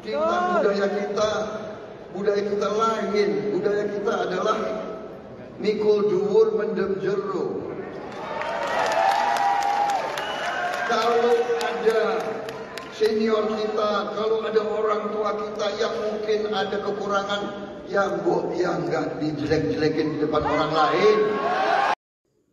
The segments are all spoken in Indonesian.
Kita budaya kita budaya kita lain. Budaya kita adalah mikul duwur mendem jeruk Kalau ada senior kita, kalau ada orang tua kita yang mungkin ada kekurangan, yang buat yang nggak dijelek-jelekin di depan orang lain.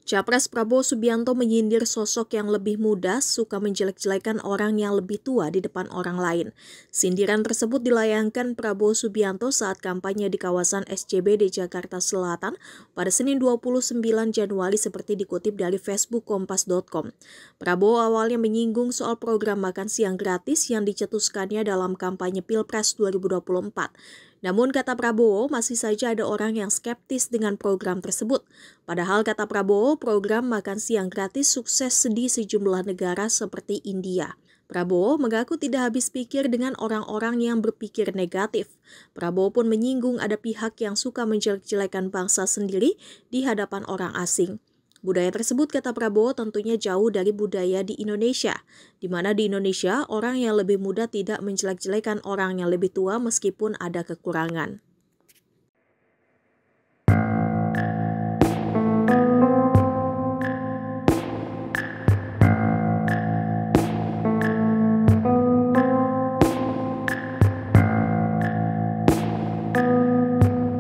Capres Prabowo Subianto menyindir sosok yang lebih muda suka menjelek-jelekan orang yang lebih tua di depan orang lain. Sindiran tersebut dilayangkan Prabowo Subianto saat kampanye di kawasan SCBD Jakarta Selatan pada Senin 29 Januari seperti dikutip dari Facebook Kompas.com. Prabowo awalnya menyinggung soal program makan siang gratis yang dicetuskannya dalam kampanye Pilpres 2024. Namun kata Prabowo masih saja ada orang yang skeptis dengan program tersebut. Padahal kata Prabowo program makan siang gratis sukses di sejumlah negara seperti India. Prabowo mengaku tidak habis pikir dengan orang-orang yang berpikir negatif. Prabowo pun menyinggung ada pihak yang suka menjelek-jelekan bangsa sendiri di hadapan orang asing. Budaya tersebut, kata Prabowo, tentunya jauh dari budaya di Indonesia, di mana di Indonesia orang yang lebih muda tidak menjelek-jelekan orang yang lebih tua meskipun ada kekurangan.